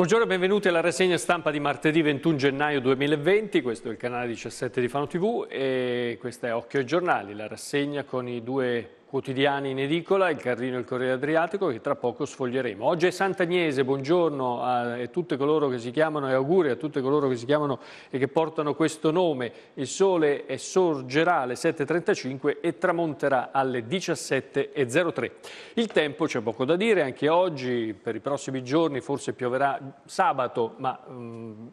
Buongiorno e benvenuti alla rassegna stampa di martedì 21 gennaio 2020, questo è il canale 17 di Fano TV e questa è Occhio ai giornali, la rassegna con i due quotidiani in edicola, il Carrino e il Corriere Adriatico che tra poco sfoglieremo. Oggi è Sant'Agnese, buongiorno a, a tutti coloro che si chiamano e auguri a tutti coloro che si chiamano e che portano questo nome. Il sole sorgerà alle 7.35 e tramonterà alle 17.03. Il tempo c'è poco da dire, anche oggi per i prossimi giorni forse pioverà sabato, ma mh, mm,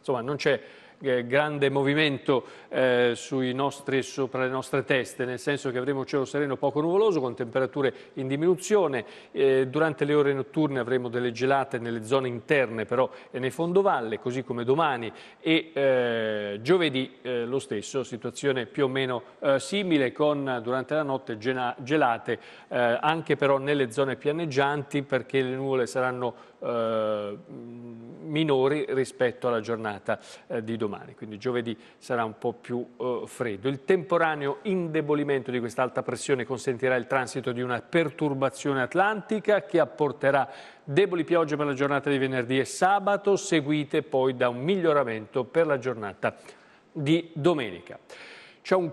insomma non c'è eh, grande movimento eh, nostri, sopra le nostre teste, nel senso che avremo cielo sereno poco nuvoloso con temperature in diminuzione, eh, durante le ore notturne avremo delle gelate nelle zone interne però e nei fondovalle, così come domani e eh, giovedì eh, lo stesso, situazione più o meno simile con durante la notte gelate anche però nelle zone pianeggianti perché le nuvole saranno eh, minori rispetto alla giornata eh, di domani, quindi giovedì sarà un po' più eh, freddo. Il temporaneo indebolimento di quest'alta pressione consentirà il transito di una perturbazione atlantica che apporterà deboli piogge per la giornata di venerdì e sabato, seguite poi da un miglioramento per la giornata di domenica. C'è un,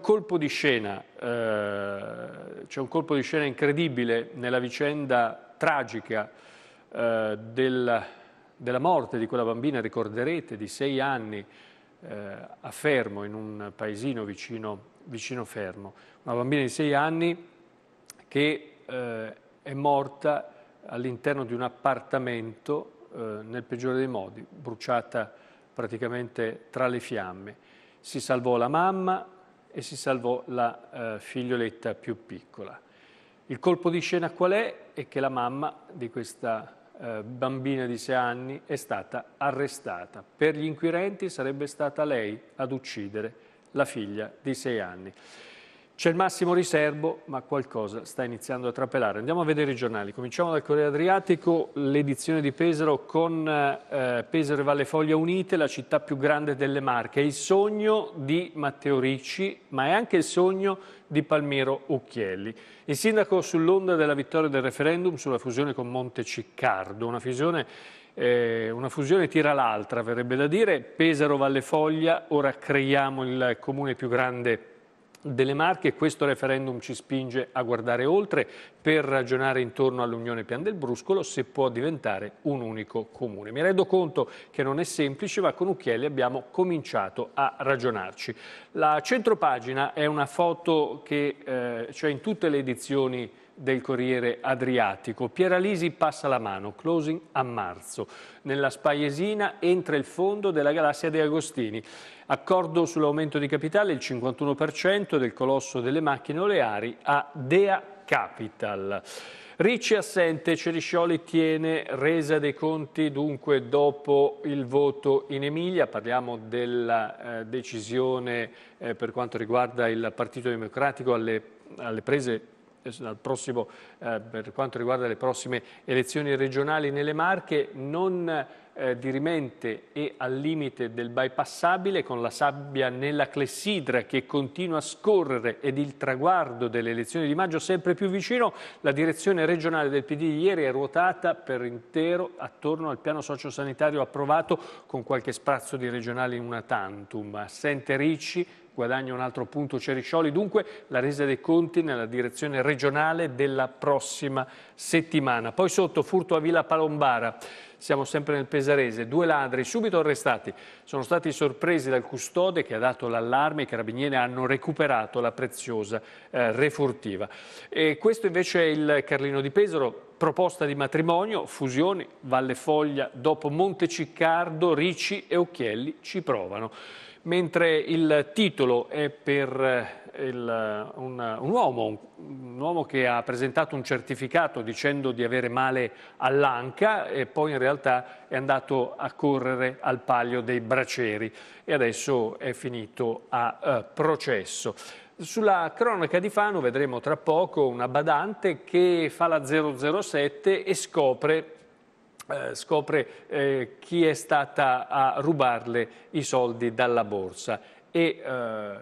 scena, eh, un colpo di scena incredibile nella vicenda tragica eh, del, della morte di quella bambina, ricorderete, di sei anni eh, a Fermo, in un paesino vicino, vicino, Fermo. Una bambina di sei anni che eh, è morta all'interno di un appartamento eh, nel peggiore dei modi, bruciata praticamente tra le fiamme. Si salvò la mamma e si salvò la eh, figlioletta più piccola. Il colpo di scena qual è? È che la mamma di questa eh, bambina di 6 anni è stata arrestata. Per gli inquirenti sarebbe stata lei ad uccidere la figlia di 6 anni. C'è il massimo riservo, ma qualcosa sta iniziando a trapelare. Andiamo a vedere i giornali. Cominciamo dal Corriere Adriatico, l'edizione di Pesaro con eh, Pesaro e Valle Foglia unite, la città più grande delle Marche. È il sogno di Matteo Ricci, ma è anche il sogno di Palmiro Ucchielli. Il sindaco sull'onda della vittoria del referendum sulla fusione con Monteciccardo, una fusione eh, una fusione tira l'altra, verrebbe da dire. Pesaro Valle Foglia, ora creiamo il comune più grande Pesaro delle Marche. Questo referendum ci spinge a guardare oltre per ragionare intorno all'Unione Pian del Bruscolo se può diventare un unico comune. Mi rendo conto che non è semplice, ma con Ucchielli abbiamo cominciato a ragionarci. La centropagina è una foto che eh, c'è cioè in tutte le edizioni del Corriere Adriatico. Piera Lisi passa la mano, closing a marzo. Nella Spaiesina entra il fondo della galassia De Agostini. Accordo sull'aumento di capitale, il 51% del colosso delle macchine oleari a Dea Capital. Ricci assente, Ceriscioli tiene resa dei conti dunque dopo il voto in Emilia, parliamo della eh, decisione eh, per quanto riguarda il Partito Democratico alle, alle prese prossimo, eh, per quanto riguarda le prossime elezioni regionali nelle Marche, non eh, dirimente e al limite del bypassabile, con la sabbia nella clessidra che continua a scorrere ed il traguardo delle elezioni di maggio sempre più vicino, la direzione regionale del PD di ieri è ruotata per intero attorno al piano sociosanitario approvato con qualche sprazzo di regionale in una tantum. Assente Ricci, guadagna un altro punto Ceriscioli, dunque la resa dei conti nella direzione regionale della prossima settimana. Poi sotto furto a Villa Palombara, siamo sempre nel Pesarese, due ladri subito arrestati, sono stati sorpresi dal custode che ha dato l'allarme, i carabinieri hanno recuperato la preziosa eh, refurtiva. E questo invece è il Carlino di Pesaro, proposta di matrimonio, fusioni, Valle Foglia, dopo Monteciccardo, Ricci e Occhielli ci provano mentre il titolo è per eh, il, eh, un, un, uomo, un, uomo, che ha presentato un certificato dicendo di avere male all'anca e poi in realtà è andato a correre al palio dei braceri e adesso è finito a uh, processo. Sulla cronaca di Fano vedremo tra poco una badante che fa la 007 e scopre eh, scopre eh, chi è stata a rubarle i soldi dalla borsa e eh,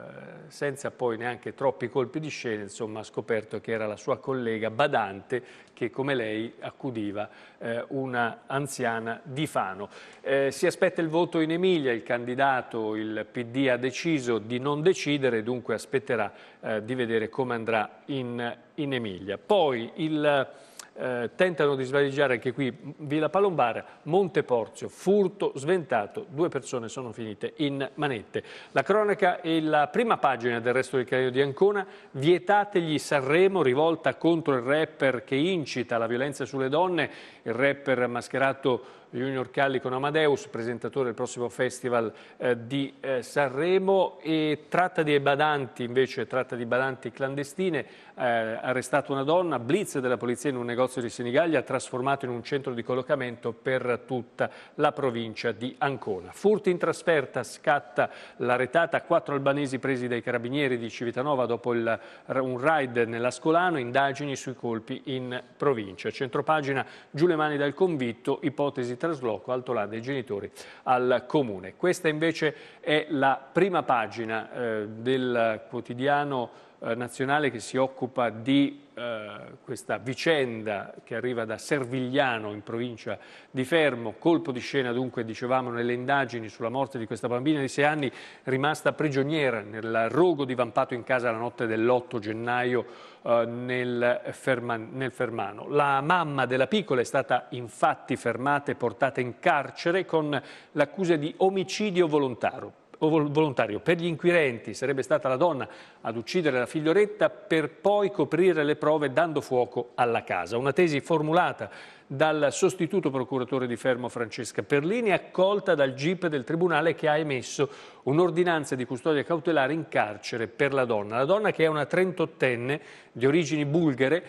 senza poi neanche troppi colpi di scena insomma, ha scoperto che era la sua collega Badante che come lei accudiva eh, una anziana di Fano. Eh, si aspetta il voto in Emilia, il candidato, il PD ha deciso di non decidere, dunque aspetterà eh, di vedere come andrà in, in Emilia. Poi il eh, tentano di svaligiare anche qui Villa Palombara, Monte Porzio, furto sventato, due persone sono finite in manette. La cronaca e la prima pagina del resto del Caio di Ancona, vietategli Sanremo, rivolta contro il rapper che incita la violenza sulle donne, il rapper mascherato Junior Calli con Amadeus, presentatore del prossimo festival eh, di eh, Sanremo e tratta di badanti, invece tratta di badanti clandestine, eh, arrestata una donna, blitz della polizia in un negozio di Senigallia, trasformato in un centro di collocamento per tutta la provincia di Ancona. Furti in trasferta, scatta la retata, quattro albanesi presi dai carabinieri di Civitanova dopo il, un raid nell'Ascolano, indagini sui colpi in provincia. Centropagina giù le mani dal convitto, ipotesi trasloco altolà dei genitori al comune. Questa invece è la prima pagina eh, del quotidiano eh, nazionale che si occupa di eh, questa vicenda che arriva da Servigliano in provincia di Fermo, colpo di scena dunque dicevamo nelle indagini sulla morte di questa bambina di 6 anni rimasta prigioniera nel rogo divampato in casa la notte dell'8 gennaio eh, nel, Ferman, nel Fermano. La mamma della piccola è stata infatti fermata e portata in carcere con l'accusa di omicidio volontario volontario. Per gli inquirenti sarebbe stata la donna ad uccidere la figlioletta per poi coprire le prove dando fuoco alla casa. Una tesi formulata dal sostituto procuratore di Fermo Francesca Perlini, accolta dal GIP del Tribunale che ha emesso un'ordinanza di custodia cautelare in carcere per la donna. La donna che è una 38enne di origini bulgare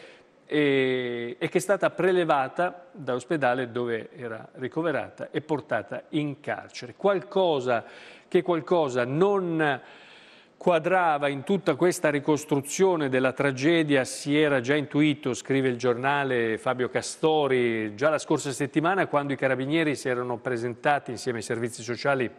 e, che è stata prelevata dall'ospedale dove era ricoverata e portata in carcere. Qualcosa che qualcosa non quadrava in tutta questa ricostruzione della tragedia si era già intuito, scrive il giornale Fabio Castori, già la scorsa settimana quando i carabinieri si erano presentati insieme ai servizi sociali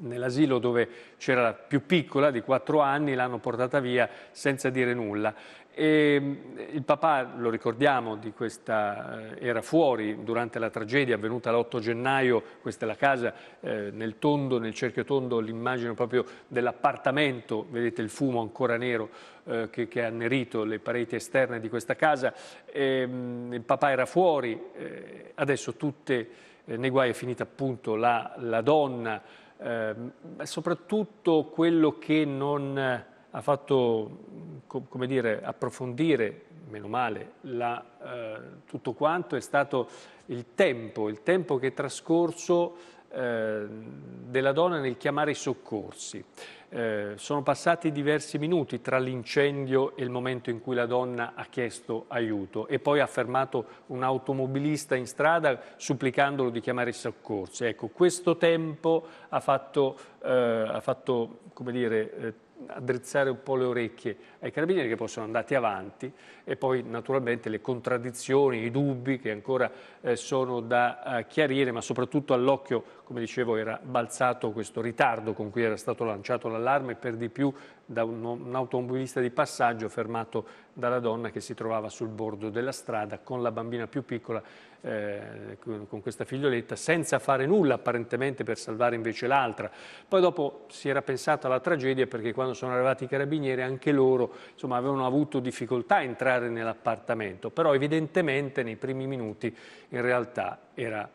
nell'asilo dove c'era la più piccola di 4 anni, l'hanno portata via senza dire nulla. E mm, il papà, lo ricordiamo, questa, eh, era fuori durante la tragedia avvenuta l'8 gennaio, questa è la casa, eh, nel tondo, nel cerchio tondo, l'immagine proprio dell'appartamento, vedete il fumo ancora nero eh, che, che, ha annerito le pareti esterne di questa casa, e, mm, il papà era fuori, eh, adesso tutte eh, nei guai è finita appunto la, la donna, eh, soprattutto quello che non eh, ha fatto come dire, approfondire, meno male, la, eh, tutto quanto è stato il tempo, il tempo che è trascorso Ehm, della donna nel chiamare i soccorsi. Eh, sono passati diversi minuti tra l'incendio e il momento in cui la donna ha chiesto aiuto e poi ha fermato un automobilista in strada supplicandolo di chiamare i soccorsi. Ecco, questo tempo ha fatto, eh, ha fatto come dire, eh, addrizzare un po' le orecchie ai carabinieri che possono andare avanti e poi naturalmente le contraddizioni, i dubbi che ancora eh, sono da eh, chiarire, ma soprattutto all'occhio, come dicevo, era balzato questo ritardo con cui era stato lanciato l'allarme, per di più da un, un automobilista di passaggio fermato dalla donna che si trovava sul bordo della strada con la bambina più piccola, eh, con questa figlioletta, senza fare nulla apparentemente per salvare invece l'altra. Poi dopo si era pensato alla tragedia perché quando sono arrivati i carabinieri anche loro insomma, avevano avuto difficoltà a entrare nell'appartamento, però evidentemente nei primi minuti in realtà era,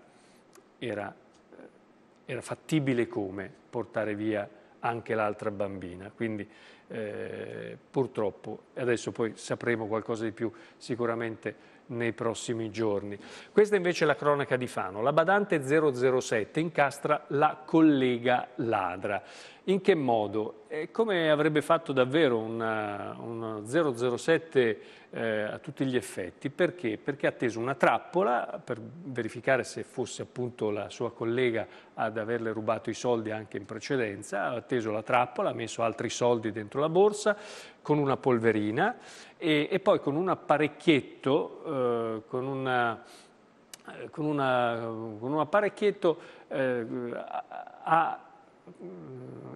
era, eh, era fattibile come portare via anche l'altra bambina. Quindi eh, purtroppo, adesso poi sapremo qualcosa di più sicuramente nei prossimi giorni. Questa invece è la cronaca di Fano. La badante 007 incastra la collega ladra. In che modo? E come avrebbe fatto davvero un 007 eh, a tutti gli effetti? Perché? Perché ha teso una trappola per verificare se fosse appunto la sua collega ad averle rubato i soldi anche in precedenza, ha teso la trappola, ha messo altri soldi dentro la borsa con una polverina e, e poi con un apparecchietto, eh, con una eh, con, una, con, un apparecchietto eh, ha eh,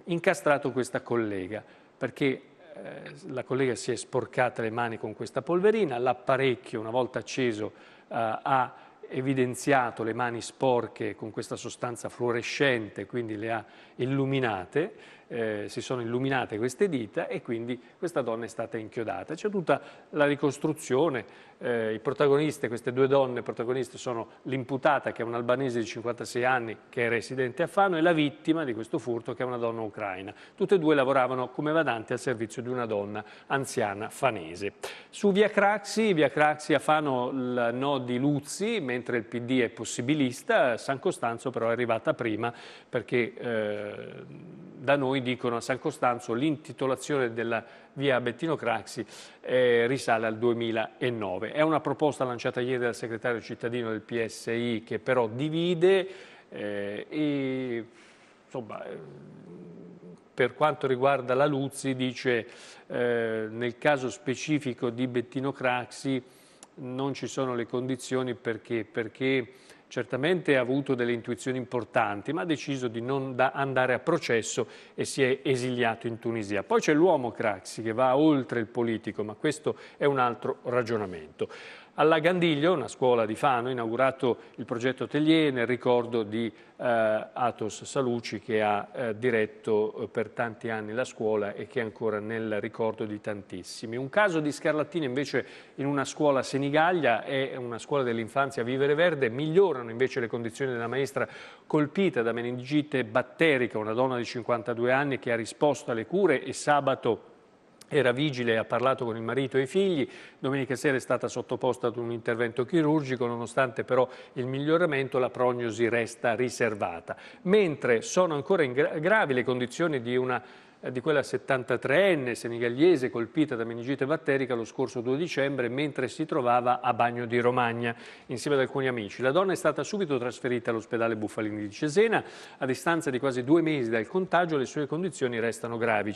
incastrato questa collega, perché eh, la collega si è sporcata le mani con questa polverina, l'apparecchio una volta acceso eh, ha evidenziato le mani sporche con questa sostanza fluorescente, quindi le ha illuminate eh, si sono illuminate queste dita e quindi questa donna è stata inchiodata. C'è tutta la ricostruzione, eh, i protagonisti, queste due donne protagoniste sono l'imputata che è un albanese di 56 anni che è residente a Fano e la vittima di questo furto che è una donna ucraina. Tutte e due lavoravano come vadanti al servizio di una donna anziana fanese. Su Via Craxi, Via Craxi a Fano il no di Luzzi, mentre il PD è possibilista, San Costanzo però è arrivata prima perché eh, da noi alcuni dicono a San Costanzo l'intitolazione della via Bettino Craxi eh, risale al 2009. È una proposta lanciata ieri dal segretario cittadino del PSI che però divide eh, e insomma, eh, per quanto riguarda la Luzzi dice eh, nel caso specifico di Bettino Craxi non ci sono le condizioni perché, perché Certamente ha avuto delle intuizioni importanti, ma ha deciso di non andare a processo e si è esiliato in Tunisia. Poi c'è l'uomo Craxi che va oltre il politico, ma questo è un altro ragionamento. Alla Gandiglio, una scuola di Fano, inaugurato il progetto Tellier nel ricordo di eh, Atos Saluci che ha eh, diretto eh, per tanti anni la scuola e che è ancora nel ricordo di tantissimi. Un caso di scarlattina invece in una scuola Senigallia è una scuola dell'infanzia Vivere Verde, migliorano invece le condizioni della maestra colpita da meningite batterica, una donna di 52 anni che ha risposto alle cure e sabato era vigile, ha parlato con il marito e i figli, domenica sera è stata sottoposta ad un intervento chirurgico, nonostante però il miglioramento la prognosi resta riservata. Mentre sono ancora gravi le condizioni di una eh, di quella 73enne senegaliese colpita da meningite batterica lo scorso 2 dicembre mentre si trovava a Bagno di Romagna insieme ad alcuni amici. La donna è stata subito trasferita all'ospedale Buffalini di Cesena. A distanza di quasi due mesi dal contagio le sue condizioni restano gravi,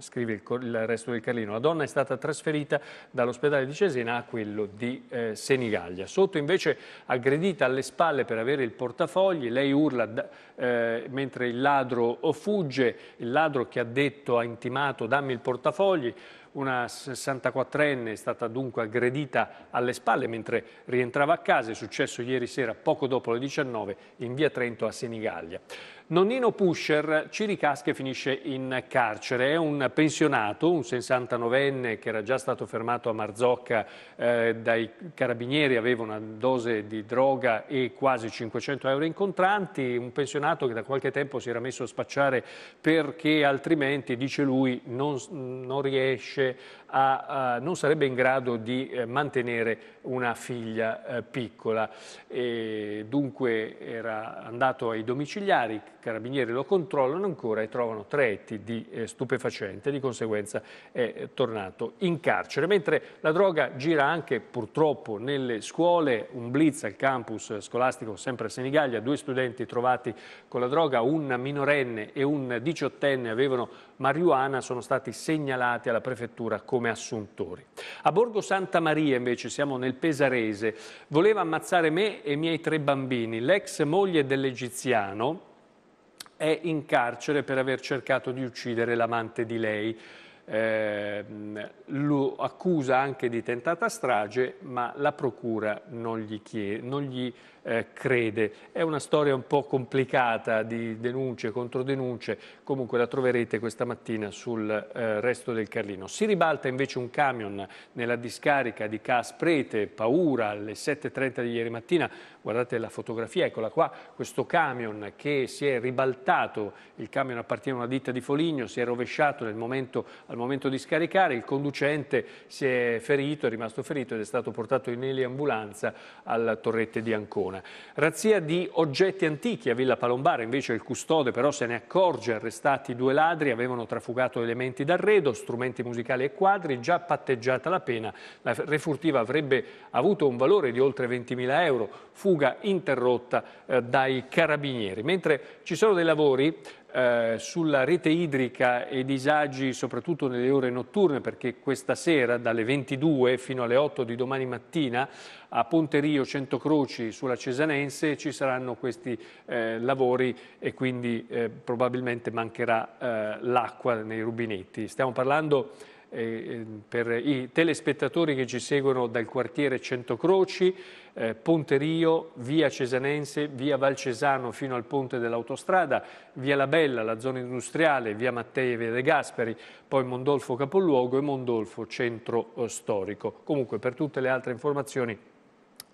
scrive il, il resto del Carlino. La donna è stata trasferita dall'ospedale di Cesena a quello di eh, Senigallia. Sotto invece aggredita alle spalle per avere il portafogli, lei urla eh, mentre il ladro fugge, il ladro che ha ha detto, ha intimato dammi il portafogli, una 64enne è stata dunque aggredita alle spalle mentre rientrava a casa, è successo ieri sera poco dopo le 19 in via Trento a Senigallia. Nonnino Pusher ci ricasca e finisce in carcere. È un pensionato, un 69enne che era già stato fermato a Marzocca eh, dai carabinieri, aveva una dose di droga e quasi 500 euro in contranti. Un pensionato che da qualche tempo si era messo a spacciare perché altrimenti, dice lui, non, non riesce deve a, a, non sarebbe in grado di eh, mantenere una figlia eh, piccola. E dunque era andato ai domiciliari, i carabinieri lo controllano ancora e trovano tre etti di eh, stupefacente, di conseguenza è tornato in carcere. Mentre la droga gira anche purtroppo nelle scuole, un blitz al campus scolastico sempre a Senigallia, due studenti trovati con la droga, un minorenne e un diciottenne avevano marijuana, sono stati segnalati alla prefettura con come assuntori. A Borgo Santa Maria, invece, siamo nel Pesarese, voleva ammazzare me e i miei tre bambini. L'ex moglie dell'egiziano è in carcere per aver cercato di uccidere l'amante di lei. Eh, lo accusa anche di tentata strage, ma la procura non gli, chiede, non gli eh, crede. È una storia un po' complicata di denunce, controdenunce, comunque la troverete questa mattina sul eh, resto del Carlino. Si ribalta invece un camion nella discarica di Casprete, paura, alle 7.30 di ieri mattina, guardate la fotografia, eccola qua, questo camion che si è ribaltato, il camion appartiene a una ditta di Foligno, si è rovesciato momento, al momento di scaricare, il conducente si è ferito, è rimasto ferito ed è stato portato in eliambulanza alla Torrette di Ancona persona. Razzia di oggetti antichi a Villa Palombara, invece il custode però se ne accorge, arrestati due ladri, avevano trafugato elementi d'arredo, strumenti musicali e quadri, già patteggiata la pena, la refurtiva avrebbe avuto un valore di oltre 20.000 euro, fuga interrotta eh, dai carabinieri. Mentre ci sono dei lavori eh, sulla rete idrica e disagi soprattutto nelle ore notturne perché questa sera dalle 22 fino alle 8 di domani mattina a Ponte Ponterio Centocroci sulla Cesanense ci saranno questi eh, lavori e quindi eh, probabilmente mancherà eh, l'acqua nei rubinetti. Stiamo parlando eh, ehm, per i telespettatori che ci seguono dal quartiere Centocroci, eh, Ponte Rio, via Cesanense, via Valcesano fino al ponte dell'autostrada, via La Bella, la zona industriale, via Mattei e via De Gasperi, poi Mondolfo Capoluogo e Mondolfo Centro eh, Storico. Comunque per tutte le altre informazioni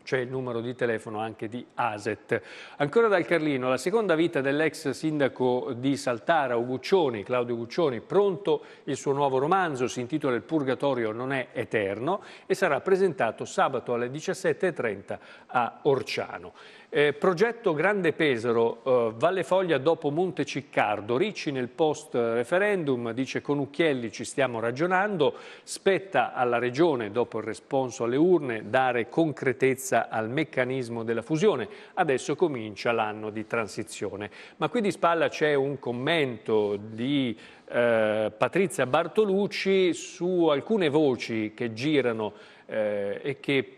cioè il numero di telefono anche di ASET. Ancora dal Carlino, la seconda vita dell'ex sindaco di Saltara, Guccioni, Claudio Guccioni, pronto il suo nuovo romanzo, si intitola Il purgatorio non è eterno e sarà presentato sabato alle 17.30 a Orciano. Eh, progetto Grande Pesaro, eh, Valle Foglia dopo Monte Ciccardo, Ricci nel post referendum dice con Ucchielli ci stiamo ragionando, spetta alla Regione dopo il responso alle urne dare concretezza al meccanismo della fusione, adesso comincia l'anno di transizione. Ma qui di spalla c'è un commento di eh, Patrizia Bartolucci su alcune voci che girano eh, e che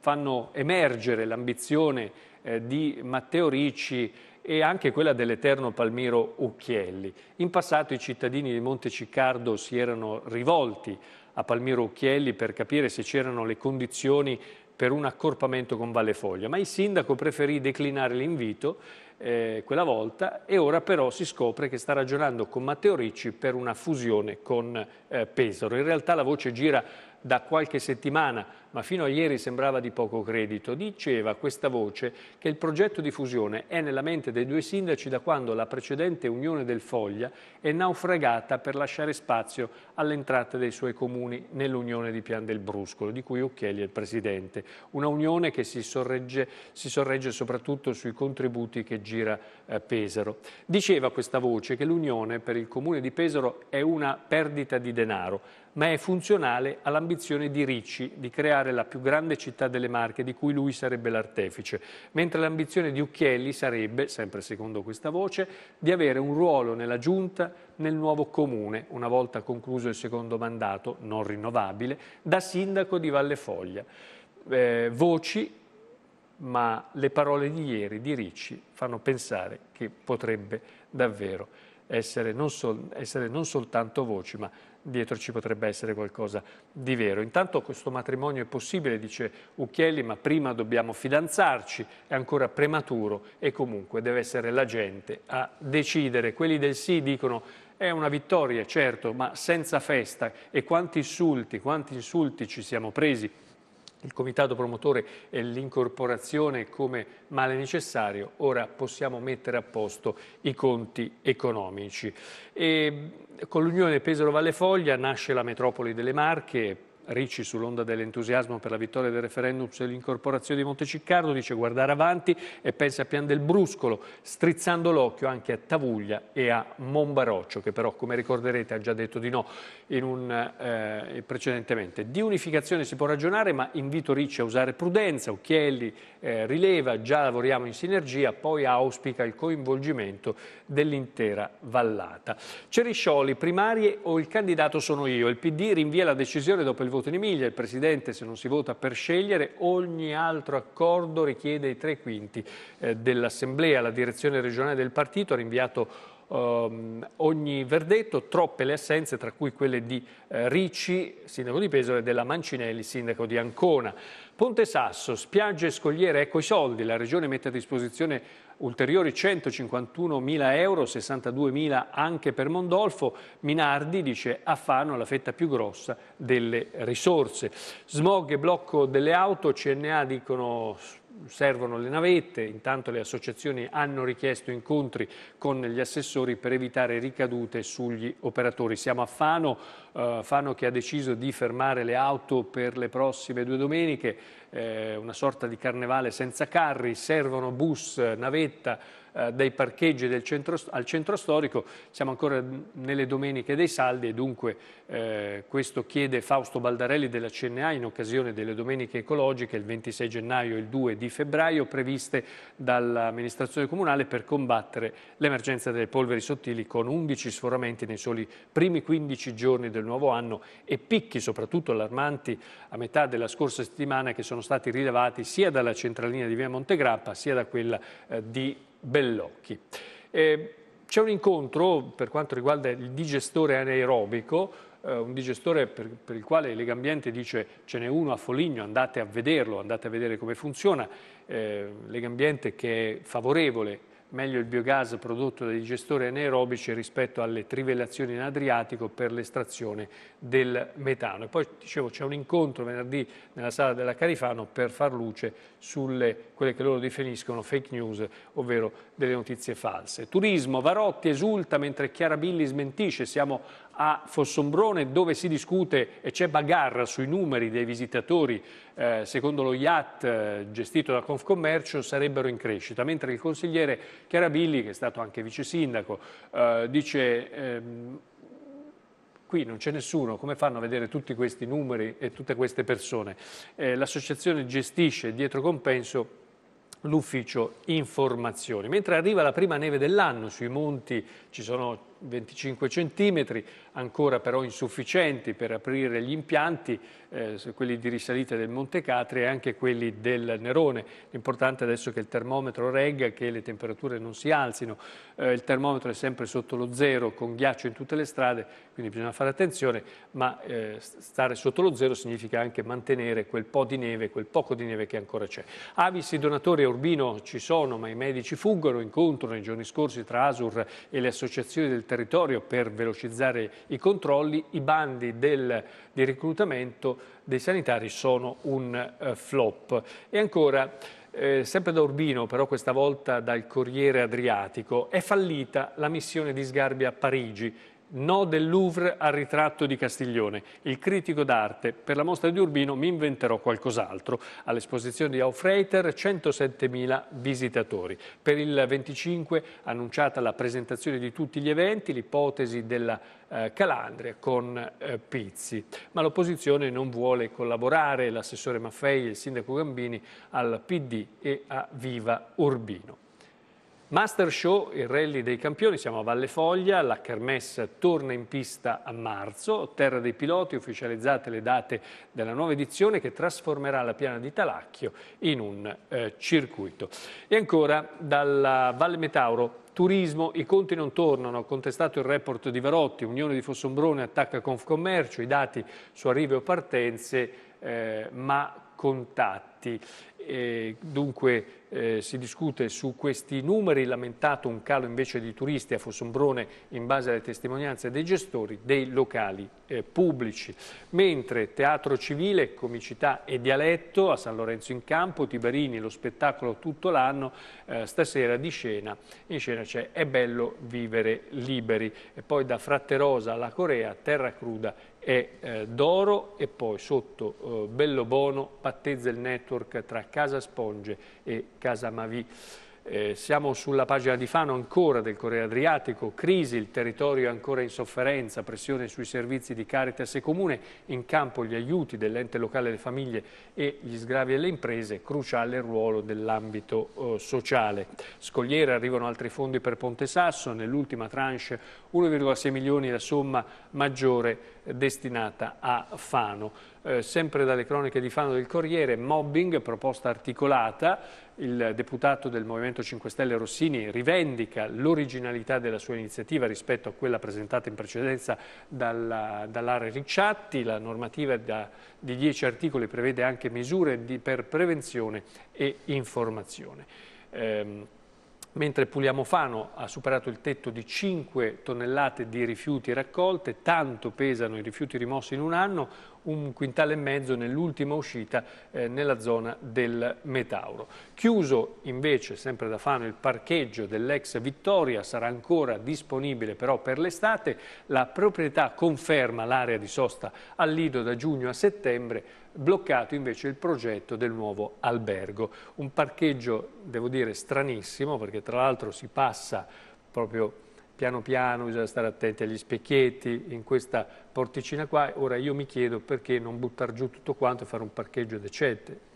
fanno emergere l'ambizione eh, di Matteo Ricci e anche quella dell'eterno Palmiro Ucchielli. In passato i cittadini di Monteciccardo si erano rivolti a Palmiro Ucchielli per capire se c'erano le condizioni per un accorpamento con Valle Foglia, ma il sindaco preferì declinare l'invito eh, quella volta e ora però si scopre che sta ragionando con Matteo Ricci per una fusione con eh, Pesaro. In realtà la voce gira da qualche settimana, ma fino a ieri sembrava di poco credito, diceva questa voce che il progetto di fusione è nella mente dei due sindaci da quando la precedente Unione del Foglia è naufragata per lasciare spazio all'entrata dei suoi comuni nell'Unione di Pian del Bruscolo, di cui Occhielli è il presidente. Una unione che si sorregge, si sorregge soprattutto sui contributi che gira eh, Pesaro. Diceva questa voce che l'unione per il comune di Pesaro è una perdita di denaro, ma è funzionale all'ambizione di Ricci di creare la più grande città delle Marche di cui lui sarebbe l'artefice, mentre l'ambizione di Ucchielli sarebbe, sempre secondo questa voce, di avere un ruolo nella giunta nel nuovo comune, una volta concluso il secondo mandato, non rinnovabile, da sindaco di Valle Foglia. Eh, voci, ma le parole di ieri di Ricci fanno pensare che potrebbe davvero essere non, sol essere non soltanto voci, ma dietro ci potrebbe essere qualcosa di vero. Intanto questo matrimonio è possibile, dice Ucchielli, ma prima dobbiamo fidanzarci, è ancora prematuro e comunque deve essere la gente a decidere. Quelli del sì dicono è una vittoria, certo, ma senza festa e quanti insulti, quanti insulti ci siamo presi il comitato promotore e l'incorporazione come male necessario, ora possiamo mettere a posto i conti economici. E con l'unione Pesaro-Valle Foglia nasce la metropoli delle Marche, Ricci sull'onda dell'entusiasmo per la vittoria del referendum sull'incorporazione di Monteciccardo dice guardare avanti e pensa a Pian del Bruscolo, strizzando l'occhio anche a Tavuglia e a Monbaroccio, che però come ricorderete ha già detto di no un, eh, precedentemente. Di unificazione si può ragionare, ma invito Ricci a usare prudenza, Occhielli eh, rileva, già lavoriamo in sinergia, poi auspica il coinvolgimento dell'intera vallata. Ceriscioli, primarie o il candidato sono io, il PD rinvia la decisione dopo il voto in Emilia, il Presidente se non si vota per scegliere, ogni altro accordo richiede i tre quinti eh, dell'Assemblea. La direzione regionale del partito ha rinviato Um, ogni verdetto, troppe le assenze, tra cui quelle di eh, Ricci, sindaco di Pesaro, e della Mancinelli, sindaco di Ancona. Ponte Sasso, spiagge e scogliere, ecco i soldi, la Regione mette a disposizione ulteriori 151.000 euro, 62.000 anche per Mondolfo. Minardi dice a Fano la fetta più grossa delle risorse. Smog e blocco delle auto, CNA dicono servono le navette, intanto le associazioni hanno richiesto incontri con gli assessori per evitare ricadute sugli operatori. Siamo a Fano, eh, Fano che ha deciso di fermare le auto per le prossime due domeniche, eh, una sorta di carnevale senza carri, servono bus, navetta, eh, dei parcheggi del centro, al centro storico, siamo ancora nelle domeniche dei saldi e dunque eh, questo chiede Fausto Baldarelli della CNA in occasione delle domeniche ecologiche il 26 gennaio e il 2 di febbraio previste dall'amministrazione comunale per combattere l'emergenza delle polveri sottili con 11 sforamenti nei soli primi 15 giorni del nuovo anno e picchi soprattutto allarmanti a metà della scorsa settimana che sono stati rilevati sia dalla centralina di via Montegrappa sia da quella eh, di Bellocchi. Eh, c'è un incontro per quanto riguarda il digestore anaerobico, eh, un digestore per, per, il quale Legambiente dice ce n'è uno a Foligno, andate a vederlo, andate a vedere come funziona. Eh, Legambiente che è favorevole meglio il biogas prodotto dai digestori anaerobici rispetto alle trivellazioni in Adriatico per l'estrazione del metano. E poi dicevo c'è un incontro venerdì nella sala della Carifano per far luce sulle quelle che loro definiscono fake news, ovvero delle notizie false. Turismo, Varotti esulta mentre Chiara Billi smentisce, siamo a Fossombrone dove si discute e c'è bagarra sui numeri dei visitatori eh, secondo lo IAT eh, gestito da Confcommercio sarebbero in crescita, mentre il consigliere Chiarabilli, che è stato anche vice sindaco, eh, dice ehm, qui non c'è nessuno, come fanno a vedere tutti questi numeri e tutte queste persone? Eh, L'associazione gestisce dietro compenso l'ufficio informazioni. Mentre arriva la prima neve dell'anno sui monti, ci sono 25 centimetri, ancora però insufficienti per aprire gli impianti, eh, quelli di risalita del Monte Catri e anche quelli del Nerone. L'importante adesso è che il termometro regga, che le temperature non si alzino. Eh, il termometro è sempre sotto lo zero, con ghiaccio in tutte le strade, quindi bisogna fare attenzione, ma eh, stare sotto lo zero significa anche mantenere quel po' di neve, quel poco di neve che ancora c'è. Avis, i donatori a Urbino ci sono, ma i medici fuggono, incontro nei giorni scorsi tra ASUR e le associazioni del territorio territorio per velocizzare i controlli, i bandi del, di reclutamento dei sanitari sono un eh, flop. E ancora, eh, sempre da Urbino, però questa volta dal Corriere Adriatico, è fallita la missione di sgarbi a Parigi No del Louvre al ritratto di Castiglione. Il critico d'arte, per la mostra di Urbino mi inventerò qualcos'altro. All'esposizione di Aufreiter 107.000 visitatori. Per il 25 annunciata la presentazione di tutti gli eventi, l'ipotesi della eh, Calandria con eh, Pizzi. Ma l'opposizione non vuole collaborare, l'assessore Maffei e il sindaco Gambini al PD e a Viva Urbino. Master Show, il rally dei campioni, siamo a Valle Foglia, la Kermesse torna in pista a marzo, Terra dei Piloti, ufficializzate le date della nuova edizione che trasformerà la piana di Talacchio in un eh, circuito. E ancora dalla Valle Metauro Turismo, i conti non tornano, ha contestato il report di Varotti, Unione di Fossombrone attacca Confcommercio, i dati su arrivi o partenze eh, ma contatti. E dunque eh, si discute su questi numeri, lamentato un calo invece di turisti a Fossombrone in base alle testimonianze dei gestori dei locali eh, pubblici. Mentre teatro civile, comicità e dialetto a San Lorenzo in Campo, Tiberini, lo spettacolo tutto l'anno, eh, stasera di scena, in scena c'è È bello vivere liberi. E poi da Fratterosa alla Corea, Terra Cruda è eh, d'oro e poi sotto eh, Bello Bono battezza il network tra Casa Sponge e Casa Mavi. Eh, siamo sulla pagina di Fano ancora del Corriere Adriatico, crisi, il territorio è ancora in sofferenza, pressione sui servizi di Caritas e Comune, in campo gli aiuti dell'ente locale alle famiglie e gli sgravi alle imprese, cruciale il ruolo dell'ambito eh, sociale. Scogliere arrivano altri fondi per Ponte Sasso, nell'ultima tranche 1,6 milioni la somma maggiore destinata a Fano. Eh, sempre dalle cronache di Fano del Corriere, mobbing, proposta articolata, il deputato del Movimento 5 Stelle Rossini rivendica l'originalità della sua iniziativa rispetto a quella presentata in precedenza dalla, dall'area Ricciatti. La normativa da, di 10 articoli prevede anche misure di, per prevenzione e informazione. Ehm, mentre Pugliamofano ha superato il tetto di 5 tonnellate di rifiuti raccolte, tanto pesano i rifiuti rimossi in un anno, un quintale e mezzo nell'ultima uscita eh, nella zona del Metauro. Chiuso invece sempre da Fano il parcheggio dell'ex Vittoria sarà ancora disponibile però per l'estate, la proprietà conferma l'area di sosta al Lido da giugno a settembre, bloccato invece il progetto del nuovo albergo. Un parcheggio, devo dire, stranissimo perché tra l'altro si passa proprio piano piano bisogna stare attenti agli specchietti, in questa porticina qua. Ora io mi chiedo perché non buttare giù tutto quanto e fare un parcheggio decente.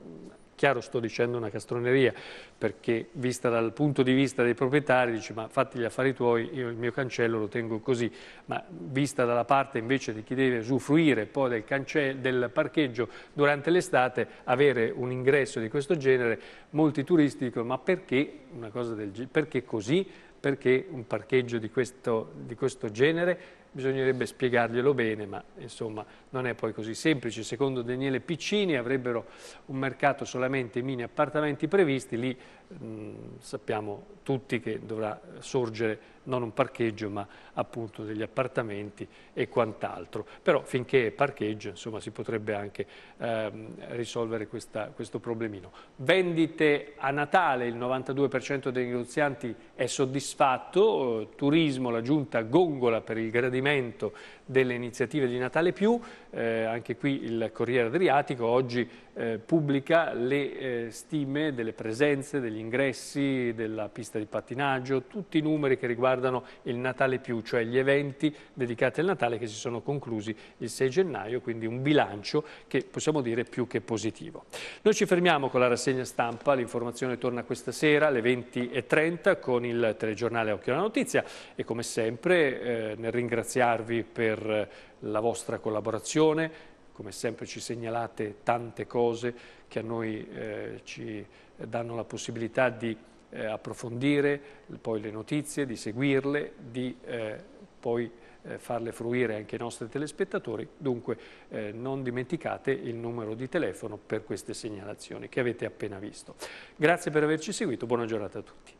Chiaro sto dicendo una castroneria, perché vista dal punto di vista dei proprietari, dici ma fatti gli affari tuoi, io il mio cancello lo tengo così, ma vista dalla parte invece di chi deve usufruire poi del, cancello, del parcheggio durante l'estate, avere un ingresso di questo genere, molti turisti dicono ma perché, una cosa del, perché così? perché un parcheggio di questo, di questo genere bisognerebbe spiegarglielo bene, ma insomma non è poi così semplice. Secondo Daniele Piccini avrebbero un mercato solamente i mini appartamenti previsti, lì mh, mm, sappiamo tutti che dovrà sorgere non un parcheggio ma appunto degli appartamenti e quant'altro. Però finché è parcheggio insomma, si potrebbe anche ehm, risolvere questa, questo problemino. Vendite a Natale, il 92% dei negozianti è soddisfatto, turismo, la giunta gongola per il gradimento delle iniziative di Natale più, eh, anche qui il Corriere Adriatico oggi eh, pubblica le eh, stime delle presenze, degli ingressi, della pista di pattinaggio, tutti i numeri che riguardano il Natale più, cioè gli eventi dedicati al Natale che si sono conclusi il 6 gennaio, quindi un bilancio che possiamo dire più che positivo. Noi ci fermiamo con la rassegna stampa, l'informazione torna questa sera alle 20.30 con il telegiornale Occhio alla Notizia e come sempre eh, nel ringraziarvi per la vostra collaborazione, come sempre ci segnalate tante cose che a noi eh, ci danno la possibilità di eh, approfondire poi le notizie, di seguirle, di eh, poi eh, farle fruire anche ai nostri telespettatori. Dunque eh, non dimenticate il numero di telefono per queste segnalazioni che avete appena visto. Grazie per averci seguito, buona giornata a tutti.